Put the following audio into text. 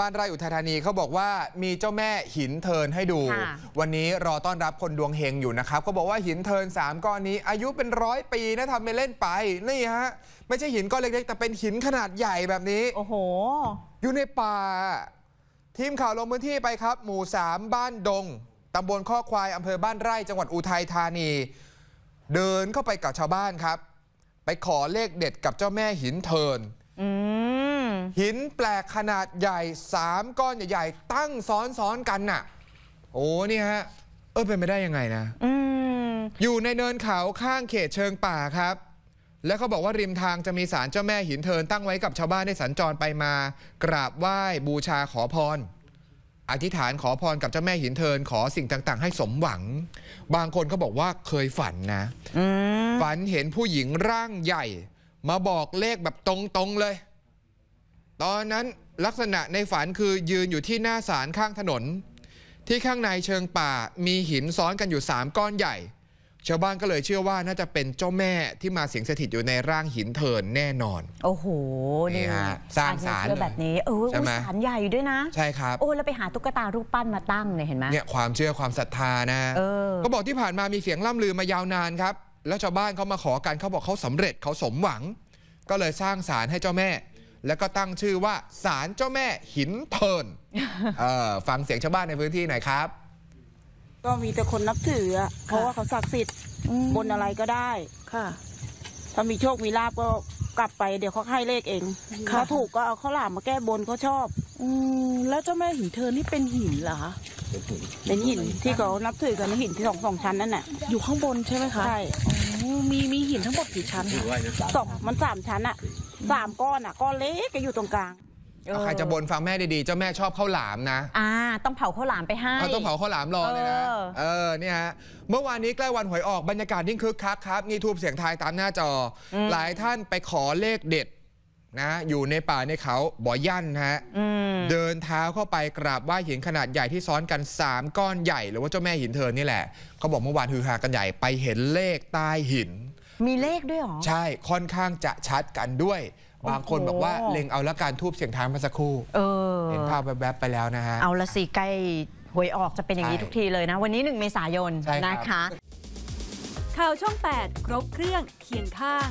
บ้านไร่อุทัยธานีเขาบอกว่ามีเจ้าแม่หินเทินให้ดู วันนี้รอต้อนรับคนดวงเฮงอยู่นะครับเขาบอกว่าหินเทิน 3ก้อนนี้ อายุเป็นร้อยปีนะทำไปเล่นไปนี่ฮะไม่ใช่หินก้อนเล็กๆ แต่เป็นหินขนาดใหญ่แบบนี้ โอ้โหอยู่ในป่า ทีมข่าวลงพื้นที่ไปครับ หมู่3บ้านดงตำบลข้อควายอำเภอบ้านไร่จังหวัดอุทัยธานี เดินเข้าไปกับชาวบ้านครับ ไปขอเลขเด็ดกับเจ้าแม่หินเทินหินแปลกขนาดใหญ่สามก้อนใหญ่ๆ ตั้งซ้อนๆกันน่ะ โอ้นี่ฮะ เออเป็นไปได้ยังไงนะออยู่ในเนินเขาข้างเขตเชิงป่าครับ แล้วเขาบอกว่าริมทางจะมีศาลเจ้าแม่หินเทินตั้งไว้กับชาวบ้านได้สัญจรไปมา กราบไหว้บูชาขอพร อธิษฐานขอพรกับเจ้าแม่หินเทินขอสิ่งต่างๆให้สมหวัง บางคนเขาบอกว่าเคยฝันนะฝันเห็นผู้หญิงร่างใหญ่ มาบอกเลขแบบตรงๆเลยตอนนั้นลักษณะในฝันคือยืนอยู่ที่หน้าศาลข้างถนน ที่ข้างในเชิงป่ามีหินซ้อนกันอยู่ 3 ก้อนใหญ่ชาวบ้านก็เลยเชื่อว่าน่าจะเป็นเจ้าแม่ที่มาสิงสถิตอยู่ในร่างหินเถินแน่นอน โอ้โหนี่ฮะสร้างศาลแบบนี้เออศาลใหญ่ด้วยนะใช่ครับโอ้ แล้วไปหาตุ๊กตารูปปั้นมาตั้งเนี่ยเห็นไหมเนี่ยความเชื่อความศรัทธานะก็บอกที่ผ่านมามีเสียงล่ำลือมายาวนานครับแล้วชาวบ้านเขามาขอกันเขาบอกเขาสำเร็จเขาสมหวัง ก็เลยสร้างศาลให้เจ้าแม่แล้วก็ตั้งชื่อว่าศาลเจ้าแม่หินเทิน ฟังเสียงชาวบ้านในพื้นที่หน่อยครับ ก็มีแต่คนนับถืออะเพราะว่าเขาศักดิ์สิทธิ์ บนอะไรก็ได้ ค่ะ ถ้ามีโชคมีลาบก็กลับไปเดี๋ยวเขาให้เลขเองเขาถูกก็เอาข้าวหลามมาแก้บนเขาชอบ อืมแล้วเจ้าแม่หินเทินนี่เป็นหินเหรอคะเป็นหินที่เขานับถือกันหินที่สองสองชั้นนั่นหละอยู่ข้างบนใช่ไหมคะ ใช่มีมีหินทั้งหมดกี่ชั้นสองมันสามชั้นอะสามก้อนอ่ะก้อนเล็กก็อยู่ตรงกลางเอใครจะบนฟังแม่ดีๆ เจ้าแม่ชอบข้าวหลามนะ อ่า ต้องเผาข้าวหลามไปให้เขาต้องเผาข้าวหลามรอเลยนะ เออเนี่ยฮะ เมื่อวานนี้ใกล้วันหวยออกบรรยากาศยิ่งคึกคักครับ มีทูบเสียงทายตามหน้าจอ หลายท่านไปขอเลขเด็ดนะ อยู่ในป่าในเขาบ่อยั่นฮะเดินเท้าเข้าไปกราบไหว้หินขนาดใหญ่ที่ซ้อนกัน 3 ก้อนใหญ่หรือว่าเจ้าแม่หินเทินนี่แหละเขาบอกเมื่อวานฮือฮากันใหญ่ไปเห็นเลขใต้หินมีเลขด้วยหรอใช่ค่อนข้างจะชัดกันด้วย บางคนบอกว่า เล็งเอาละการทูบเสียงทางมาสักครู่เห็นภาพแวบๆไปแล้วนะฮะเอาละสิใกล้หวยออกจะเป็นอย่างนี้ทุกทีเลยนะ วันนี้1เมษายน นะคะข่าวช่อง8ครบเครื่องเคียงข้าง